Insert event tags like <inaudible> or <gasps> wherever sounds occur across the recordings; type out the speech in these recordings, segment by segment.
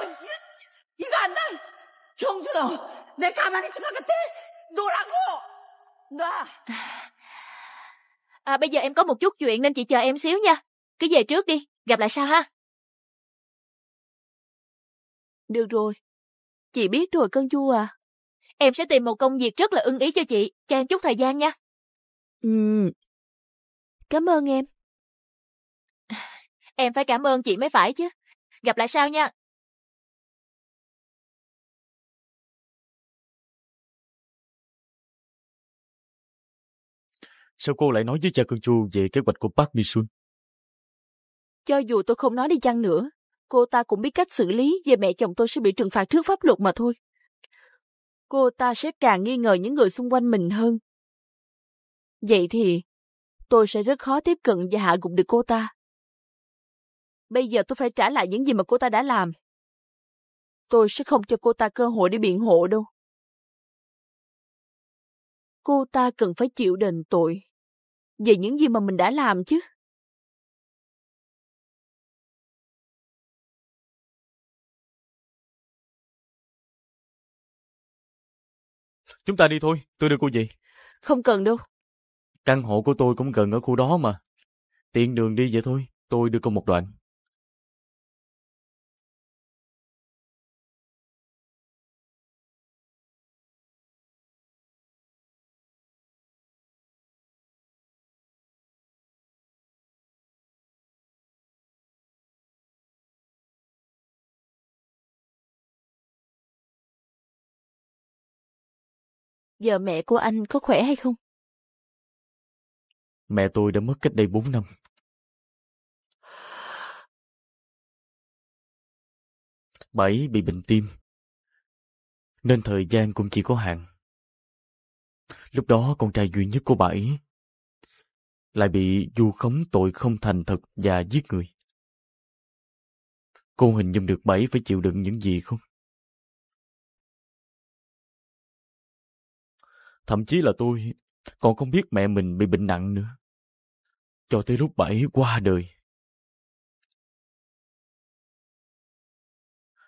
하고 이가 안 나. 경주 너, 내 가만히 들어갔대. 노라고. 놔. À, bây giờ em có một chút chuyện nên chị chờ em xíu nha. Cứ về trước đi, gặp lại sau ha. Được rồi, chị biết rồi cơn chua à. Em sẽ tìm một công việc rất là ưng ý cho chị, cho em chút thời gian nha. Ừ, cảm ơn em. Em phải cảm ơn chị mới phải chứ. Gặp lại sau nha. Sao cô lại nói với cha Cương Chu về kế hoạch của Park Mi-sun? Cho dù tôi không nói đi chăng nữa, cô ta cũng biết cách xử lý về mẹ chồng tôi sẽ bị trừng phạt trước pháp luật mà thôi. Cô ta sẽ càng nghi ngờ những người xung quanh mình hơn. Vậy thì, tôi sẽ rất khó tiếp cận và hạ gục được cô ta. Bây giờ tôi phải trả lại những gì mà cô ta đã làm. Tôi sẽ không cho cô ta cơ hội để biện hộ đâu. Cô ta cần phải chịu đền tội về những gì mà mình đã làm chứ. Chúng ta đi thôi, tôi đưa cô gì Không cần đâu. Căn hộ của tôi cũng gần ở khu đó mà. Tiện đường đi vậy thôi, tôi đưa cô một đoạn. Giờ mẹ của anh có khỏe hay không? Mẹ tôi đã mất cách đây 4 năm. Bà ấy bị bệnh tim. Nên thời gian cũng chỉ có hạn. Lúc đó con trai duy nhất của bà ấy lại bị du khống tội không thành thật và giết người. Cô hình dung được bảy phải chịu đựng những gì không? Thậm chí là tôi còn không biết mẹ mình bị bệnh nặng nữa. Cho tới lúc bảy qua đời.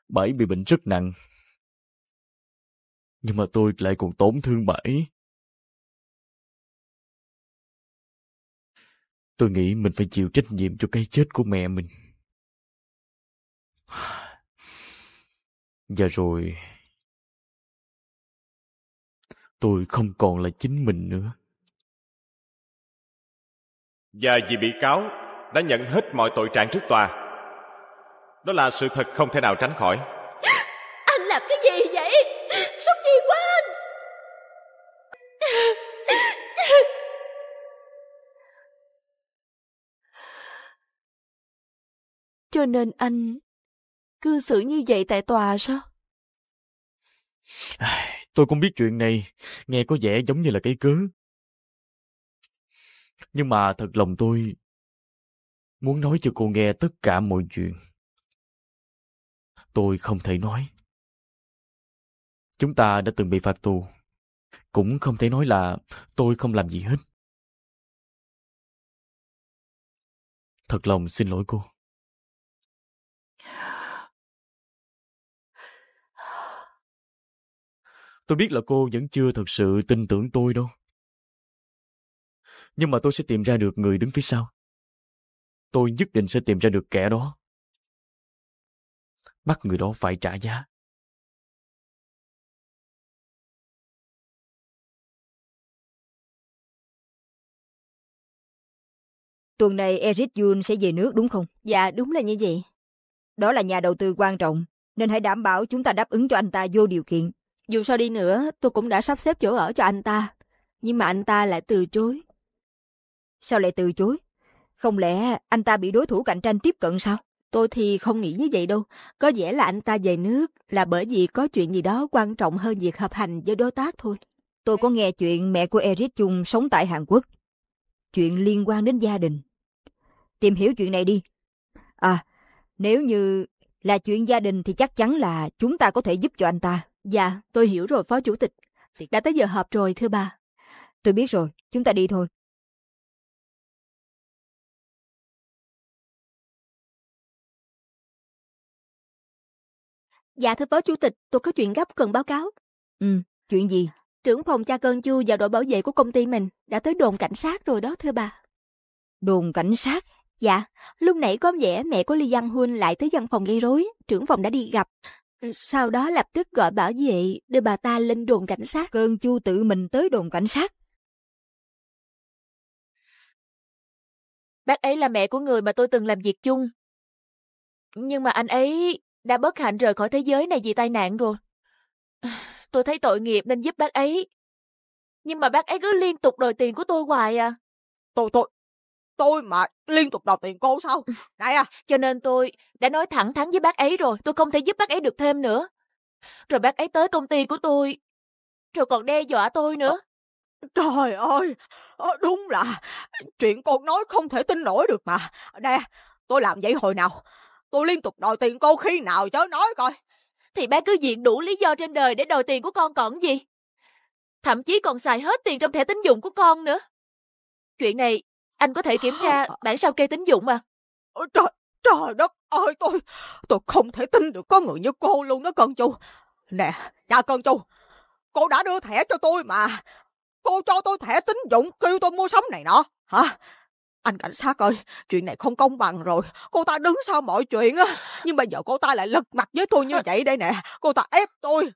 Bảy bị bệnh rất nặng. Nhưng mà tôi lại còn tổn thương bảy. Tôi nghĩ mình phải chịu trách nhiệm cho cái chết của mẹ mình. giờ rồi tôi không còn là chính mình nữa và vì bị cáo đã nhận hết mọi tội trạng trước tòa đó là sự thật không thể nào tránh khỏi <gasps> anh làm cái gì vậy sốc gì quá anh <sighs> cho nên anh cư xử như vậy tại tòa sao Tôi cũng biết chuyện này, nghe có vẻ giống như là cái cớ. Nhưng mà thật lòng tôi muốn nói cho cô nghe tất cả mọi chuyện. Tôi không thể nói. Chúng ta đã từng bị phạt tù. Cũng không thể nói là tôi không làm gì hết. Thật lòng xin lỗi cô. Tôi biết là cô vẫn chưa thật sự tin tưởng tôi đâu. Nhưng mà tôi sẽ tìm ra được người đứng phía sau. Tôi nhất định sẽ tìm ra được kẻ đó. Bắt người đó phải trả giá. Tuần này Eric Yun sẽ về nước đúng không? Dạ, đúng là như vậy. Đó là nhà đầu tư quan trọng, nên hãy đảm bảo chúng ta đáp ứng cho anh ta vô điều kiện. Dù sao đi nữa, tôi cũng đã sắp xếp chỗ ở cho anh ta, nhưng mà anh ta lại từ chối. Sao lại từ chối? Không lẽ anh ta bị đối thủ cạnh tranh tiếp cận sao? Tôi thì không nghĩ như vậy đâu. Có vẻ là anh ta về nước là bởi vì có chuyện gì đó quan trọng hơn việc hợp hành với đối tác thôi. Tôi có nghe chuyện mẹ của Eric Chung sống tại Hàn Quốc. Chuyện liên quan đến gia đình. Tìm hiểu chuyện này đi. À, nếu như là chuyện gia đình thì chắc chắn là chúng ta có thể giúp cho anh ta. Dạ, tôi hiểu rồi Phó Chủ tịch. Đã tới giờ họp rồi thưa bà. Tôi biết rồi, chúng ta đi thôi. Dạ thưa Phó Chủ tịch, tôi có chuyện gấp cần báo cáo. Ừ, chuyện gì? Trưởng phòng cha cơn chu và đội bảo vệ của công ty mình đã tới đồn cảnh sát rồi đó thưa bà. Đồn cảnh sát? Dạ, lúc nãy có vẻ mẹ của Ly Giang Huynh lại tới văn phòng gây rối, trưởng phòng đã đi gặp. Sau đó lập tức gọi bảo vệ đưa bà ta lên đồn cảnh sát. Cơn chu tự mình tới đồn cảnh sát. Bác ấy là mẹ của người mà tôi từng làm việc chung. Nhưng mà anh ấy đã bất hạnh rời khỏi thế giới này vì tai nạn rồi. <sighs> Tôi thấy tội nghiệp nên giúp bác ấy. Nhưng mà bác ấy cứ liên tục đòi tiền của tôi hoài à. Tôi, tôi, tôi mà liên tục đòi tiền cô sao ừ. này à cho nên tôi đã nói thẳng thắn với bác ấy rồi tôi không thể giúp bác ấy được thêm nữa rồi bác ấy tới công ty của tôi rồi còn đe dọa tôi ờ, nữa trời ơi ờ, đúng là chuyện con nói không thể tin nổi được mà nè tôi làm vậy hồi nào tôi liên tục đòi tiền cô khi nào chớ nói coi thì bác cứ diện đủ lý do trên đời để đòi tiền của con còn gì thậm chí còn xài hết tiền trong thẻ tín dụng của con nữa chuyện này anh có thể kiểm tra bản sao kê tín dụng mà. Trời, trời đất ơi tôi, tôi không thể tin được có người như cô luôn đó con chu. Nè, cha con chu, cô đã đưa thẻ cho tôi mà. Cô cho tôi thẻ tín dụng kêu tôi mua sắm này nọ. Hả? Anh cảnh sát ơi, chuyện này không công bằng rồi. Cô ta đứng sau mọi chuyện á. Nhưng bây giờ cô ta lại lật mặt với tôi như vậy đây nè. Cô ta ép tôi.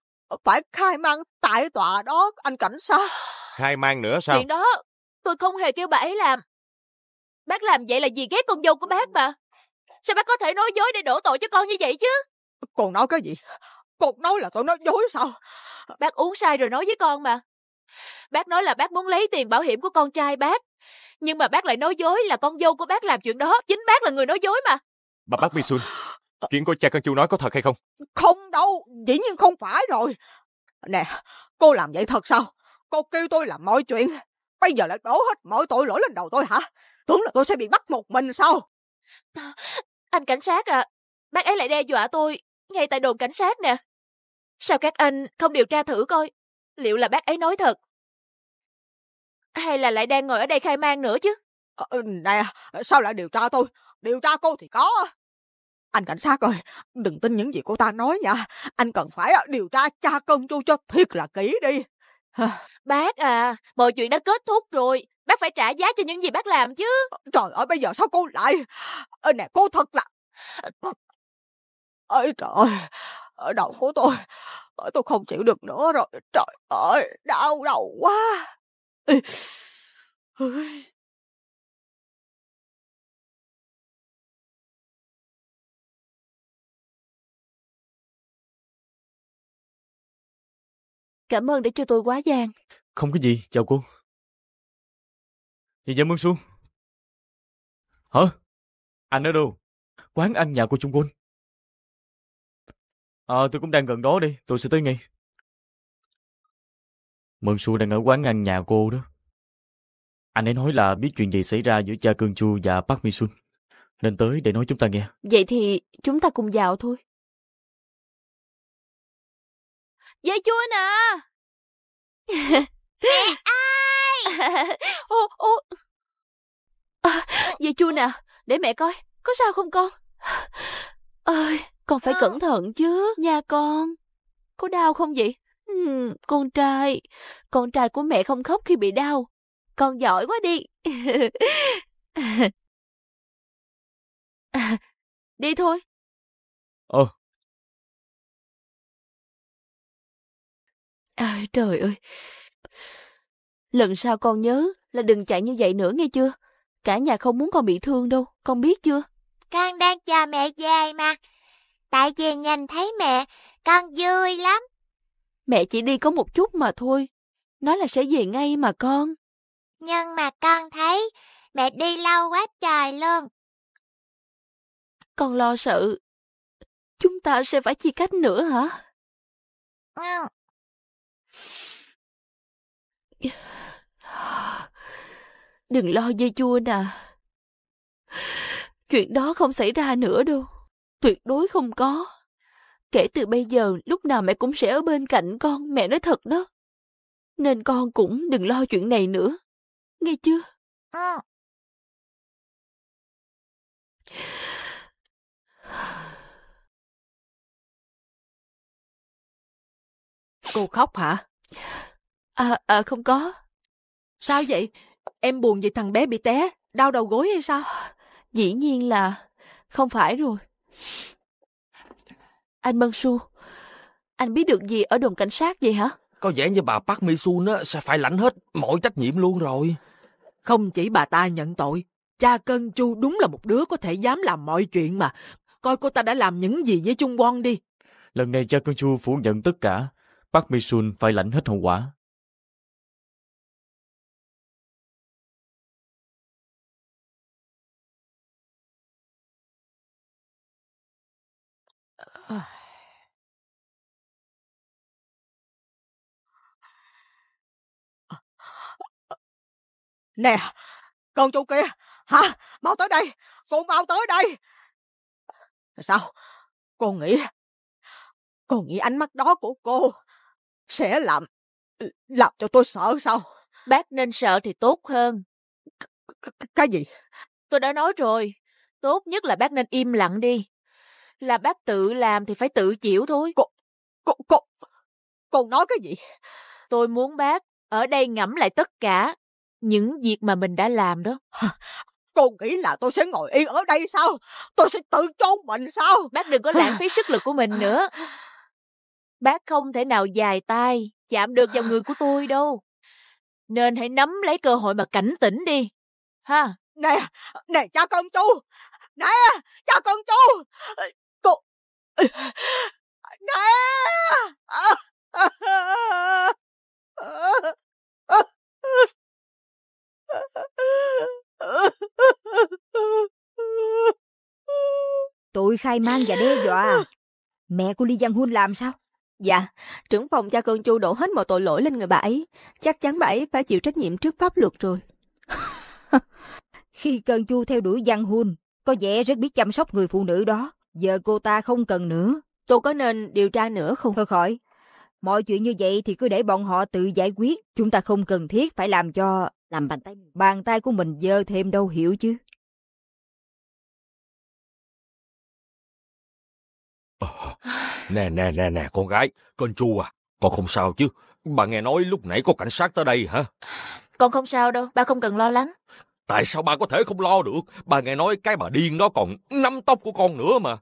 Phải khai mang tại tòa đó, anh cảnh sát. Khai mang nữa sao? Chuyện đó, tôi không hề kêu bà ấy làm. Bác làm vậy là vì ghét con dâu của bác mà. Sao bác có thể nói dối để đổ tội cho con như vậy chứ? Con nói cái gì? Con nói là tôi nói dối sao? Bác uống sai rồi nói với con mà. Bác nói là bác muốn lấy tiền bảo hiểm của con trai bác. Nhưng mà bác lại nói dối là con dâu của bác làm chuyện đó. Chính bác là người nói dối mà. Bà bác Mi Xuân, chuyện của cha con chú nói có thật hay không? Không đâu, dĩ nhiên không phải rồi. Nè, cô làm vậy thật sao? Cô kêu tôi làm mọi chuyện. Bây giờ lại đổ hết mọi tội lỗi lên đầu tôi hả? Tưởng là tôi sẽ bị bắt một mình sao? anh cảnh sát à, bác ấy lại đe dọa tôi, ngay tại đồn cảnh sát nè. Sao các anh không điều tra thử coi, liệu là bác ấy nói thật? Hay là lại đang ngồi ở đây khai man nữa chứ? À, nè, sao lại điều tra tôi? Điều tra cô thì có. Anh cảnh sát ơi, đừng tin những gì cô ta nói nha. Anh cần phải à, điều tra cha cân chu cho thiệt là kỹ đi. <sighs> Bác à, mọi chuyện đã kết thúc rồi, Bác phải trả giá cho những gì bác làm chứ. Ờ, trời ơi, bây giờ sao cô lại? Ê, nè, cô thật là... Ờ. Ôi trời ơi, đầu của tôi, tôi không chịu được nữa rồi. Trời ơi, đau đầu quá. Cảm ơn đã cho tôi quá gian. Không có gì, chào cô. Chị Dạ Mương xuống. Hả? Anh ở đâu? Quán ăn nhà của Trung Quân. Ờ, à, tôi cũng đang gần đó đi, tôi sẽ tới ngay. mừng Xu đang ở quán ăn nhà cô đó. Anh ấy nói là biết chuyện gì xảy ra giữa cha Cương Chu và Park Mi Sun. Nên tới để nói chúng ta nghe. Vậy thì chúng ta cùng vào thôi. Dạ chua nè! <laughs> Mẹ à! ô, ô. À, chua nè, để mẹ coi, có sao không con? Ơi, à, con phải cẩn thận chứ, nha dạ con. Có đau không vậy? Ừ, con trai, con trai của mẹ không khóc khi bị đau. Con giỏi quá đi. <laughs> đi thôi. Ờ, À, trời ơi, Lần sau con nhớ là đừng chạy như vậy nữa nghe chưa? Cả nhà không muốn con bị thương đâu, con biết chưa? Con đang chờ mẹ về mà. Tại vì nhìn thấy mẹ, con vui lắm. Mẹ chỉ đi có một chút mà thôi. Nói là sẽ về ngay mà con. Nhưng mà con thấy mẹ đi lâu quá trời luôn. Con lo sợ. Chúng ta sẽ phải chia cách nữa hả? Ừ. <laughs> <gasps> Đừng lo dây chua nè. Chuyện đó không xảy ra nữa đâu. Tuyệt đối không có. Kể từ bây giờ, lúc nào mẹ cũng sẽ ở bên cạnh con, mẹ nói thật đó. Nên con cũng đừng lo chuyện này nữa. Nghe chưa? Ừ. Cô khóc hả? À, à không có. Sao vậy? Em buồn vì thằng bé bị té, đau đầu gối hay sao? Dĩ nhiên là không phải rồi. Anh Mân Su, anh biết được gì ở đồn cảnh sát vậy hả? Có vẻ như bà Park Mi Sun sẽ phải lãnh hết mọi trách nhiệm luôn rồi. Không chỉ bà ta nhận tội, cha Cân Chu đúng là một đứa có thể dám làm mọi chuyện mà. Coi cô ta đã làm những gì với Trung Won đi. Lần này cha Cân Chu phủ nhận tất cả, Park Mi Sun phải lãnh hết hậu quả. Nè, con chú kia, hả? Mau tới đây, cô mau tới đây. Sao? Cô nghĩ, cô nghĩ ánh mắt đó của cô sẽ làm, ừ, làm cho tôi sợ sao? Bác nên sợ thì tốt hơn. C cái gì? Tôi đã nói rồi, tốt nhất là bác nên im lặng đi. Là bác tự làm thì phải tự chịu thôi. Cô, cô, cô, cô nói cái gì? Tôi muốn bác ở đây ngẫm lại tất cả những việc mà mình đã làm đó. Cô nghĩ là tôi sẽ ngồi yên ở đây sao? Tôi sẽ tự chôn mình sao? Bác đừng có lãng phí sức lực của mình nữa. Bác không thể nào dài tay, chạm được vào người của tôi đâu. Nên hãy nắm lấy cơ hội mà cảnh tỉnh đi. Ha. Nè, nè cha con chú. Nè, cha con chú. Cô. Nè tôi khai mang và đe dọa Mẹ của Lý Giang Hun làm sao? Dạ, trưởng phòng cha con Chu đổ hết mọi tội lỗi lên người bà ấy. Chắc chắn bà ấy phải chịu trách nhiệm trước pháp luật rồi. <laughs> Khi cơn Chu theo đuổi Giang Hun, có vẻ rất biết chăm sóc người phụ nữ đó. Giờ cô ta không cần nữa. Tôi có nên điều tra nữa không? Thôi khỏi, Mọi chuyện như vậy thì cứ để bọn họ tự giải quyết. Chúng ta không cần thiết phải làm cho làm bàn tay bàn tay của mình dơ thêm đâu hiểu chứ. Ờ, nè nè nè nè con gái, con chu à, con không sao chứ? Bà nghe nói lúc nãy có cảnh sát tới đây hả? Con không sao đâu, ba không cần lo lắng. Tại sao ba có thể không lo được? Bà nghe nói cái bà điên đó còn nắm tóc của con nữa mà.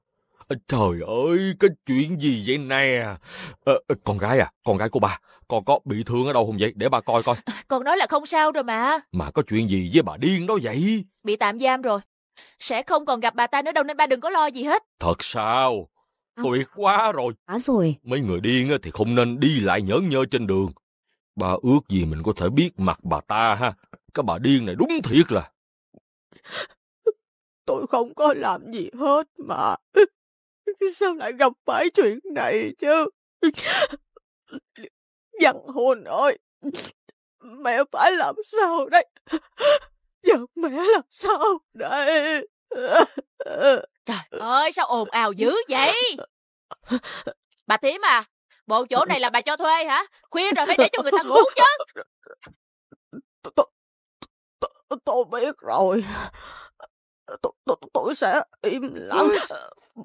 Trời ơi, cái chuyện gì vậy nè? À, con gái à, con gái của bà con có bị thương ở đâu không vậy? Để bà coi coi. À, con nói là không sao rồi mà. Mà có chuyện gì với bà điên đó vậy? Bị tạm giam rồi. Sẽ không còn gặp bà ta nữa đâu nên ba đừng có lo gì hết. Thật sao? À. Tuyệt quá rồi. À rồi. Mấy người điên thì không nên đi lại nhớ nhơ trên đường. Ba ước gì mình có thể biết mặt bà ta ha. Cái bà điên này đúng thiệt là. Tôi không có làm gì hết mà. Sao lại gặp phải chuyện này chứ? Dặn hồn ơi! Mẹ phải làm sao đây? Giờ mẹ làm sao đây? Trời ơi, sao ồn ào dữ vậy? Bà Tím à, bộ chỗ này là bà cho thuê hả? Khuya rồi phải để cho người ta ngủ chứ. Tôi biết rồi tôi, tôi, tôi sẽ im lặng ừ.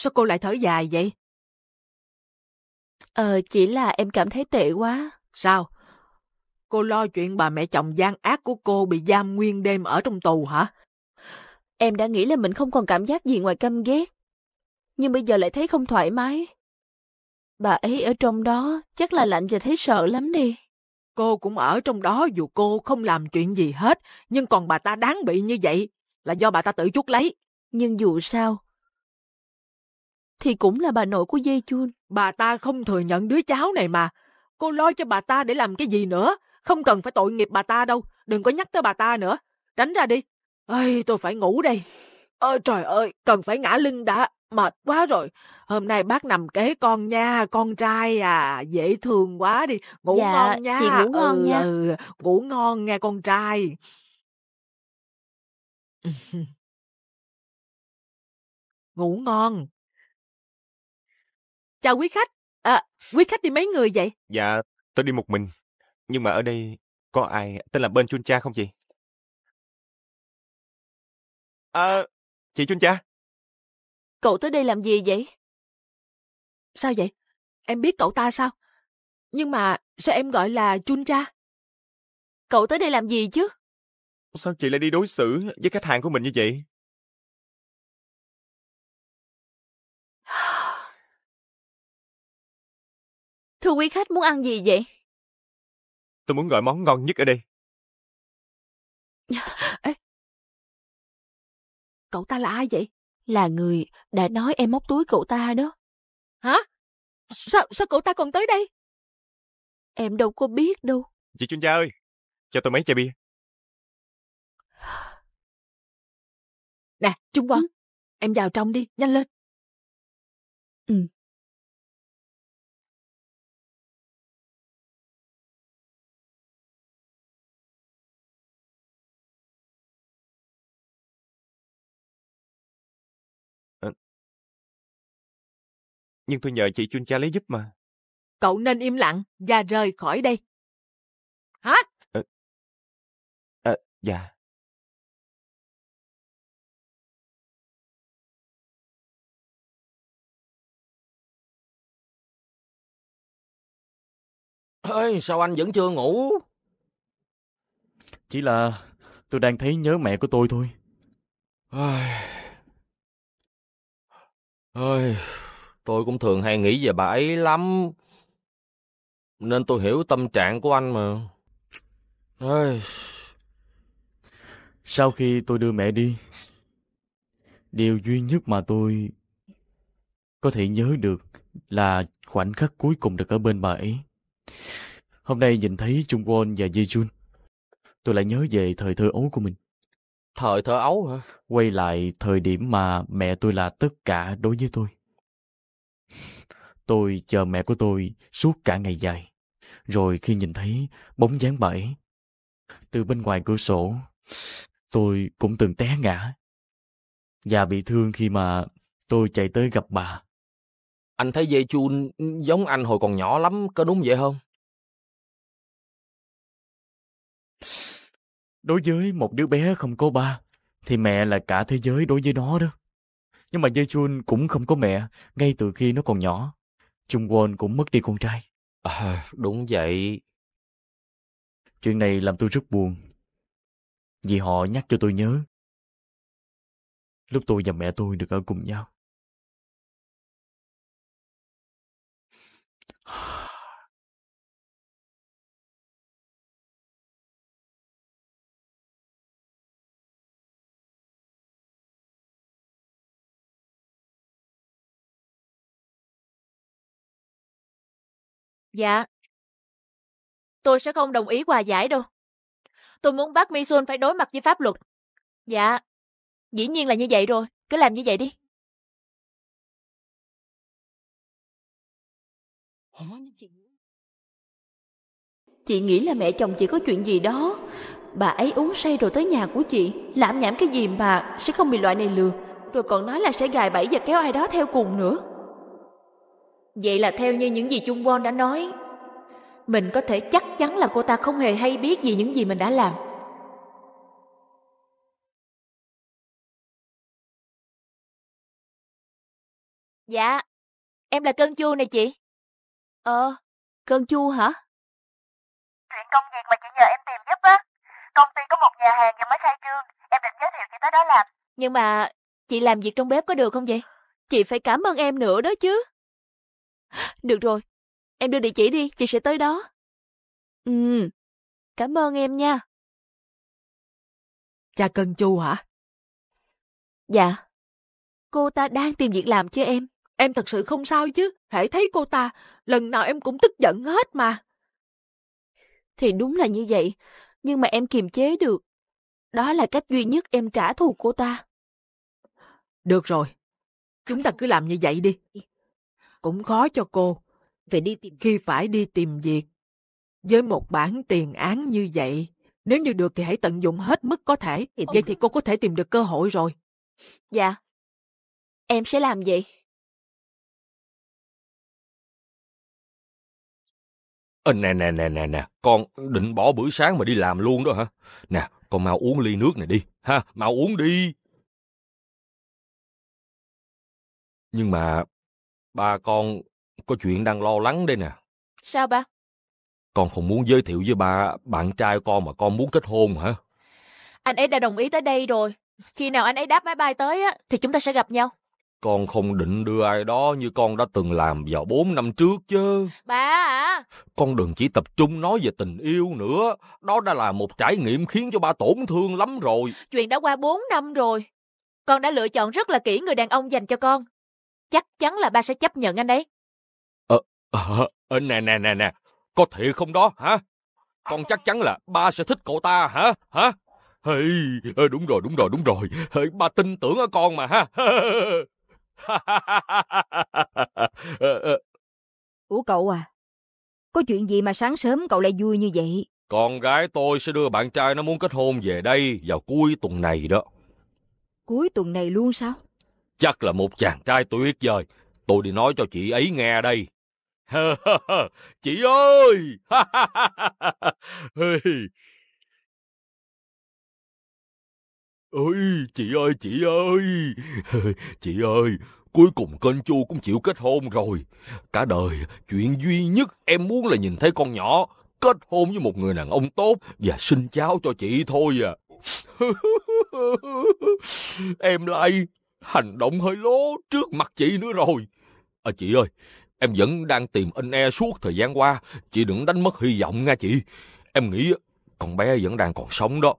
Sao cô lại thở dài vậy? Ờ, chỉ là em cảm thấy tệ quá. Sao? Cô lo chuyện bà mẹ chồng gian ác của cô bị giam nguyên đêm ở trong tù hả? Em đã nghĩ là mình không còn cảm giác gì ngoài căm ghét. Nhưng bây giờ lại thấy không thoải mái. Bà ấy ở trong đó, chắc là lạnh và thấy sợ lắm đi. Cô cũng ở trong đó dù cô không làm chuyện gì hết, nhưng còn bà ta đáng bị như vậy là do bà ta tự chuốc lấy. Nhưng dù sao, thì cũng là bà nội của dây chun. Bà ta không thừa nhận đứa cháu này mà. Cô lo cho bà ta để làm cái gì nữa. Không cần phải tội nghiệp bà ta đâu. Đừng có nhắc tới bà ta nữa. Tránh ra đi. Ây, tôi phải ngủ đây. Ôi trời ơi, cần phải ngã lưng đã mệt quá rồi hôm nay bác nằm kế con nha con trai à dễ thương quá đi ngủ Dạ, ngon nha chị ngủ ngon ừ nha. ừ ngủ ngon nha con trai <laughs> ngủ ngon chào quý khách à, quý khách đi mấy người vậy Dạ, tôi đi một mình. Nhưng mà ở đây có ai tên là bên Chun Cha không chị? À, chị Chun Cha? Cậu tới đây làm gì vậy? Sao vậy? Em biết cậu ta sao? Nhưng mà sao em gọi là Jun cha? Cậu tới đây làm gì chứ? Sao chị lại đi đối xử với khách hàng của mình như vậy? <sighs> Thưa quý khách muốn ăn gì vậy? Tôi muốn gọi món ngon nhất ở đây. <laughs> Ê, cậu ta là ai vậy? là người đã nói em móc túi cậu ta đó. Hả? Sao, sao cậu ta còn tới đây? Em đâu có biết đâu. Chị chuyên gia ơi, cho tôi mấy chai bia. Nè, Trung Quân, ừ. em vào trong đi, nhanh lên. Ừ. nhưng tôi nhờ chị Chun Cha lấy giúp mà. Cậu nên im lặng và rời khỏi đây. Hả? À, ờ. ờ, dạ. Ê, sao anh vẫn chưa ngủ? Chỉ là tôi đang thấy nhớ mẹ của tôi thôi. ơi Ôi... Tôi cũng thường hay nghĩ về bà ấy lắm. Nên tôi hiểu tâm trạng của anh mà. Ây... Sau khi tôi đưa mẹ đi, điều duy nhất mà tôi có thể nhớ được là khoảnh khắc cuối cùng được ở bên bà ấy. Hôm nay nhìn thấy Trung Won và Ji Jun, tôi lại nhớ về thời thơ ấu của mình. Thời thơ ấu hả? Quay lại thời điểm mà mẹ tôi là tất cả đối với tôi. Tôi chờ mẹ của tôi suốt cả ngày dài. Rồi khi nhìn thấy bóng dáng bảy từ bên ngoài cửa sổ, tôi cũng từng té ngã. Và bị thương khi mà tôi chạy tới gặp bà. Anh thấy dây Chun giống anh hồi còn nhỏ lắm, có đúng vậy không? Đối với một đứa bé không có ba, thì mẹ là cả thế giới đối với nó đó. Nhưng mà Jae-chun cũng không có mẹ ngay từ khi nó còn nhỏ. Chung-won cũng mất đi con trai. À, đúng vậy. Chuyện này làm tôi rất buồn. Vì họ nhắc cho tôi nhớ. Lúc tôi và mẹ tôi được ở cùng nhau. Dạ. Tôi sẽ không đồng ý hòa giải đâu. Tôi muốn bác Misun phải đối mặt với pháp luật. Dạ. Dĩ nhiên là như vậy rồi, cứ làm như vậy đi. Chị nghĩ là mẹ chồng chị có chuyện gì đó. Bà ấy uống say rồi tới nhà của chị, làm nhảm cái gì mà sẽ không bị loại này lừa. Rồi còn nói là sẽ gài bẫy và kéo ai đó theo cùng nữa. Vậy là theo như những gì Chung Won đã nói, mình có thể chắc chắn là cô ta không hề hay biết gì những gì mình đã làm. Dạ, em là cơn Chu này chị. Ờ, cơn Chu hả? Chuyện công việc mà chị nhờ em tìm giúp á. Công ty có một nhà hàng vừa mới khai trương, em định giới thiệu chị tới đó làm. Nhưng mà chị làm việc trong bếp có được không vậy? Chị phải cảm ơn em nữa đó chứ. Được rồi, em đưa địa chỉ đi, chị sẽ tới đó. Ừ, cảm ơn em nha. Cha cân chu hả? Dạ. Cô ta đang tìm việc làm cho em. Em thật sự không sao chứ, hãy thấy cô ta, lần nào em cũng tức giận hết mà. Thì đúng là như vậy, nhưng mà em kiềm chế được. Đó là cách duy nhất em trả thù cô ta. Được rồi, chúng ta cứ làm như vậy đi. Dạ cũng khó cho cô, vì đi tìm khi phải đi tìm việc. Với một bản tiền án như vậy, nếu như được thì hãy tận dụng hết mức có thể, vậy thì cô có thể tìm được cơ hội rồi. Dạ, em sẽ làm vậy. Ờ, nè nè nè nè nè, con định bỏ bữa sáng mà đi làm luôn đó hả? Nè, con mau uống ly nước này đi, ha, mau uống đi. Nhưng mà Ba con có chuyện đang lo lắng đây nè. Sao ba? Con không muốn giới thiệu với ba bạn trai con mà con muốn kết hôn hả? Anh ấy đã đồng ý tới đây rồi. Khi nào anh ấy đáp máy bay tới á, thì chúng ta sẽ gặp nhau. Con không định đưa ai đó như con đã từng làm vào 4 năm trước chứ. Ba à? Con đừng chỉ tập trung nói về tình yêu nữa. Đó đã là một trải nghiệm khiến cho ba tổn thương lắm rồi. Chuyện đã qua 4 năm rồi. Con đã lựa chọn rất là kỹ người đàn ông dành cho con chắc chắn là ba sẽ chấp nhận anh đấy. Ờ, ờ, ờ, nè, nè, nè, nè, có thể không đó hả? Con chắc chắn là ba sẽ thích cậu ta hả? Hả? Hey, ờ, đúng rồi, đúng rồi, đúng rồi. Hey, ba tin tưởng ở con mà ha. <laughs> Ờ, Ủa cậu à, có chuyện gì mà sáng sớm cậu lại vui như vậy? Con gái tôi sẽ đưa bạn trai nó muốn kết hôn về đây vào cuối tuần này đó. Cuối tuần này luôn sao? Chắc là một chàng trai tuyệt vời. Tôi đi nói cho chị ấy nghe đây. <laughs> chị ơi! <laughs> Ôi, chị ơi, chị ơi! <laughs> Chị ơi, cuối cùng kênh chu cũng chịu kết hôn rồi. Cả đời, chuyện duy nhất em muốn là nhìn thấy con nhỏ kết hôn với một người đàn ông tốt và sinh cháu cho chị thôi à. em lay, hành động hơi lố trước mặt chị nữa rồi. À, chị ơi, em vẫn đang tìm anh e suốt thời gian qua, chị đừng đánh mất hy vọng nha chị. Em nghĩ con bé vẫn đang còn sống đó.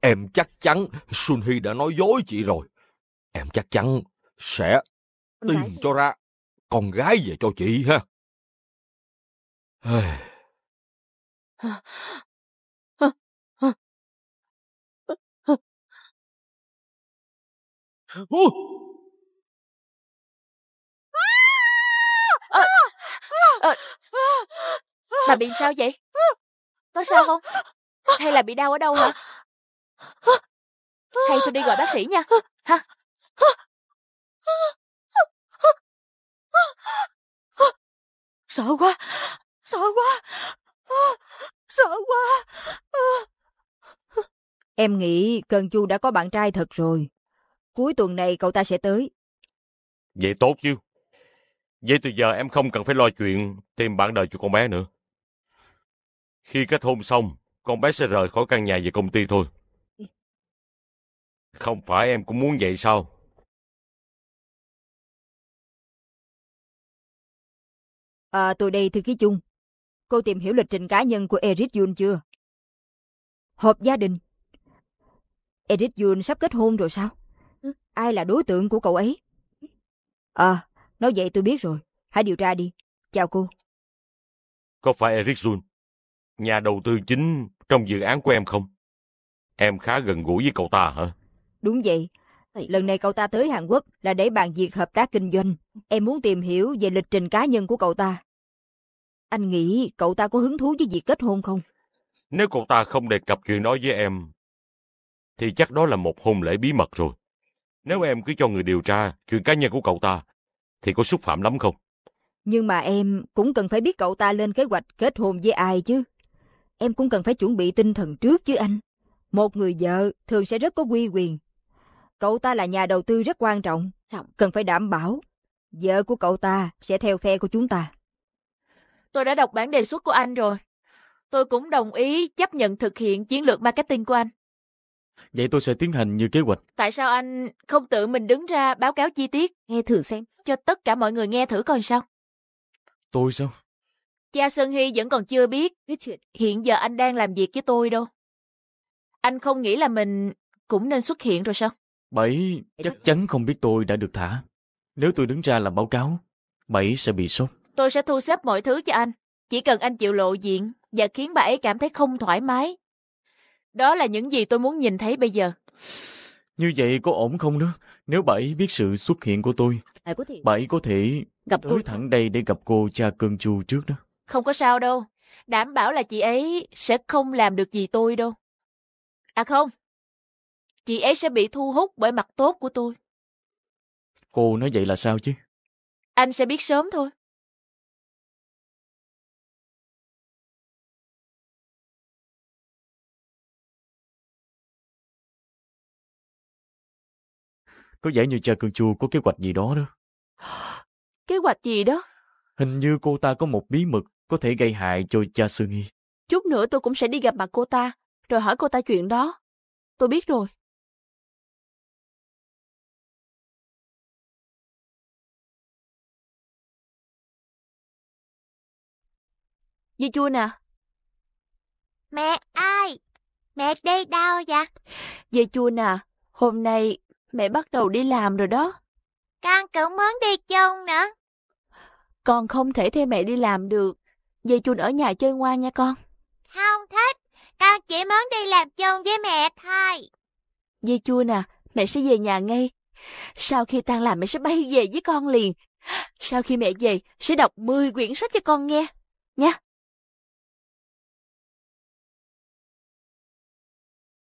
Em chắc chắn Sun Hy đã nói dối chị rồi. Em chắc chắn sẽ tìm Đấy. cho ra con gái về cho chị ha. Ô! Ờ, ờ, bà bị sao vậy? Có sao không? Hay là bị đau ở đâu hả? Hay tôi đi gọi bác sĩ nha. Ha? Sợ quá, sợ quá, sợ quá. Em nghĩ Cần Chu đã có bạn trai thật rồi. Cuối tuần này cậu ta sẽ tới. Vậy tốt chứ. Vậy từ giờ em không cần phải lo chuyện tìm bạn đời cho con bé nữa. Khi kết hôn xong, con bé sẽ rời khỏi căn nhà về công ty thôi. Ừ. Không phải em cũng muốn vậy sao? À, tôi đây thư ký chung. Cô tìm hiểu lịch trình cá nhân của Eric Yun chưa? Hộp gia đình. Eric Yun sắp kết hôn rồi sao? Ai là đối tượng của cậu ấy? À, nói vậy tôi biết rồi. Hãy điều tra đi. Chào cô. Có phải Eric Jun, nhà đầu tư chính trong dự án của em không? Em khá gần gũi với cậu ta hả? Đúng vậy. Lần này cậu ta tới Hàn Quốc là để bàn việc hợp tác kinh doanh. Em muốn tìm hiểu về lịch trình cá nhân của cậu ta. Anh nghĩ cậu ta có hứng thú với việc kết hôn không? Nếu cậu ta không đề cập chuyện đó với em, thì chắc đó là một hôn lễ bí mật rồi. Nếu ừ. em cứ cho người điều tra chuyện cá nhân của cậu ta, thì có xúc phạm lắm không? Nhưng mà em cũng cần phải biết cậu ta lên kế hoạch kết hôn với ai chứ. Em cũng cần phải chuẩn bị tinh thần trước chứ anh. Một người vợ thường sẽ rất có quy quyền. Cậu ta là nhà đầu tư rất quan trọng, cần phải đảm bảo. Vợ của cậu ta sẽ theo phe của chúng ta. Tôi đã đọc bản đề xuất của anh rồi. Tôi cũng đồng ý chấp nhận thực hiện chiến lược marketing của anh. Vậy tôi sẽ tiến hành như kế hoạch. Tại sao anh không tự mình đứng ra báo cáo chi tiết? Nghe thử xem, cho tất cả mọi người nghe thử coi sao. Tôi sao? Cha Sơn Hy vẫn còn chưa biết hiện giờ anh đang làm việc với tôi đâu. Anh không nghĩ là mình cũng nên xuất hiện rồi sao? Bảy chắc chắn không biết tôi đã được thả. Nếu tôi đứng ra làm báo cáo, Bảy sẽ bị sốc. Tôi sẽ thu xếp mọi thứ cho anh. Chỉ cần anh chịu lộ diện và khiến bà ấy cảm thấy không thoải mái đó là những gì tôi muốn nhìn thấy bây giờ. Như vậy có ổn không nữa? Nếu bà ấy biết sự xuất hiện của tôi, bà ấy có thể gặp tới tôi. thẳng đây để gặp cô cha cơn chu trước đó. Không có sao đâu. Đảm bảo là chị ấy sẽ không làm được gì tôi đâu. À không, chị ấy sẽ bị thu hút bởi mặt tốt của tôi. Cô nói vậy là sao chứ? Anh sẽ biết sớm thôi. Có vẻ như cha cương chua có kế hoạch gì đó đó. <gasps> Kế hoạch gì đó? Hình như cô ta có một bí mật có thể gây hại cho cha Sư Nghi. Chút nữa tôi cũng sẽ đi gặp mặt cô ta, rồi hỏi cô ta chuyện đó. Tôi biết rồi. Dì chua nè. Mẹ ai? Mẹ đây đâu vậy? Dì chua nè, hôm nay mẹ bắt đầu đi làm rồi đó. Con cũng muốn đi chung nữa. Con không thể theo mẹ đi làm được. về chun ở nhà chơi ngoan nha con. Không thích, con chỉ muốn đi làm chung với mẹ thôi. Dây chun nè, à, mẹ sẽ về nhà ngay. Sau khi tan làm mẹ sẽ bay về với con liền. Sau khi mẹ về, sẽ đọc 10 quyển sách cho con nghe. Nha.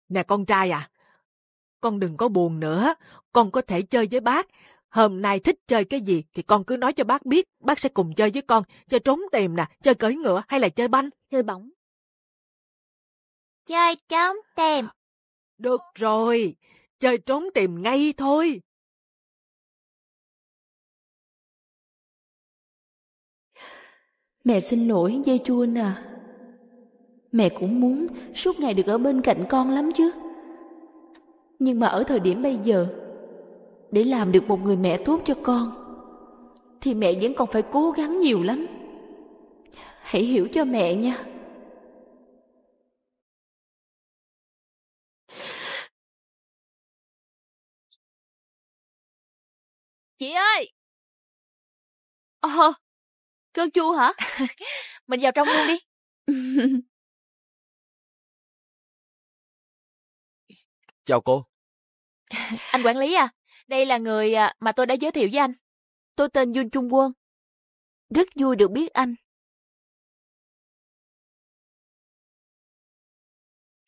Nè con trai à, con đừng có buồn nữa, con có thể chơi với bác. Hôm nay thích chơi cái gì thì con cứ nói cho bác biết, bác sẽ cùng chơi với con, chơi trốn tìm nè, chơi cưỡi ngựa hay là chơi banh. Chơi bóng. Chơi trốn tìm. Được rồi, chơi trốn tìm ngay thôi. Mẹ xin lỗi dây chua nè. Mẹ cũng muốn suốt ngày được ở bên cạnh con lắm chứ nhưng mà ở thời điểm bây giờ để làm được một người mẹ tốt cho con thì mẹ vẫn còn phải cố gắng nhiều lắm hãy hiểu cho mẹ nha chị ơi ờ cơn chua hả <laughs> mình vào trong luôn đi <laughs> chào cô <laughs> anh quản lý à, đây là người à, mà tôi đã giới thiệu với anh. Tôi tên Yun Trung Quân. Rất vui được biết anh.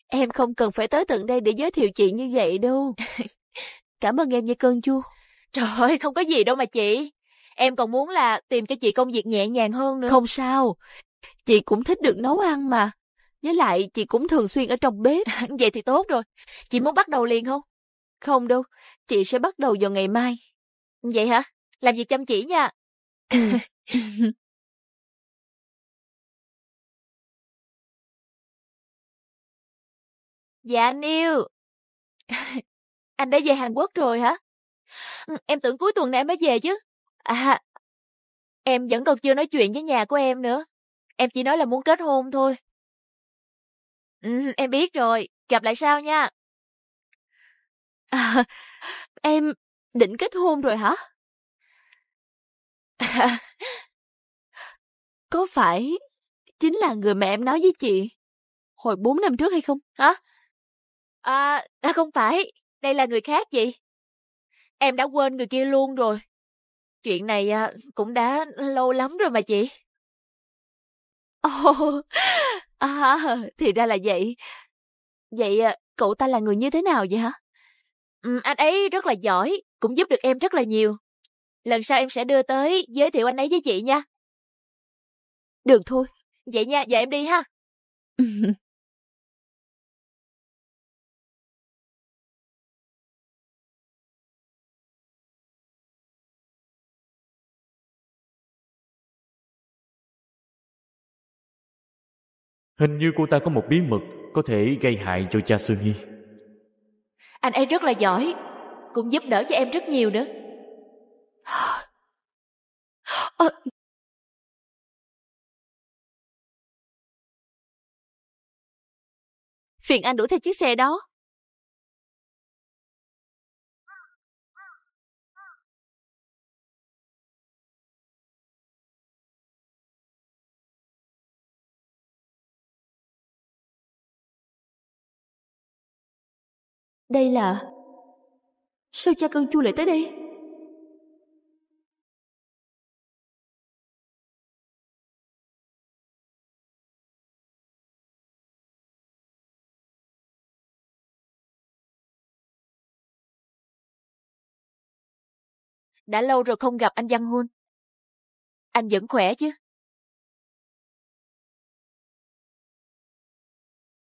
Em không cần phải tới tận đây để giới thiệu chị như vậy đâu. <laughs> Cảm ơn em như cơn chua. Trời ơi, không có gì đâu mà chị. Em còn muốn là tìm cho chị công việc nhẹ nhàng hơn nữa. Không sao, chị cũng thích được nấu ăn mà. Với lại chị cũng thường xuyên ở trong bếp. <laughs> vậy thì tốt rồi. Chị muốn bắt đầu liền không? Không đâu, chị sẽ bắt đầu vào ngày mai. Vậy hả? Làm việc chăm chỉ nha. Ừ. <laughs> dạ anh yêu. <laughs> anh đã về Hàn Quốc rồi hả? Ừ, em tưởng cuối tuần này em mới về chứ. À, em vẫn còn chưa nói chuyện với nhà của em nữa. Em chỉ nói là muốn kết hôn thôi. Ừ, em biết rồi, gặp lại sau nha. À, em định kết hôn rồi hả? À, có phải chính là người mẹ em nói với chị hồi 4 năm trước hay không? Hả? À, à không phải, đây là người khác chị. Em đã quên người kia luôn rồi. Chuyện này à, cũng đã lâu lắm rồi mà chị. Ồ, oh, à, thì ra là vậy. Vậy à, cậu ta là người như thế nào vậy hả? Ừ, anh ấy rất là giỏi, cũng giúp được em rất là nhiều. Lần sau em sẽ đưa tới giới thiệu anh ấy với chị nha. Được thôi. Vậy nha, giờ em đi ha. <laughs> Hình như cô ta có một bí mật có thể gây hại cho cha Sương nghi anh ấy rất là giỏi, cũng giúp đỡ cho em rất nhiều nữa. <gasps> Ờ, Phiền anh đuổi theo chiếc xe đó Đây là... Sao cha cơn chu lại tới đây? Đã lâu rồi không gặp anh văn Hun. Anh vẫn khỏe chứ?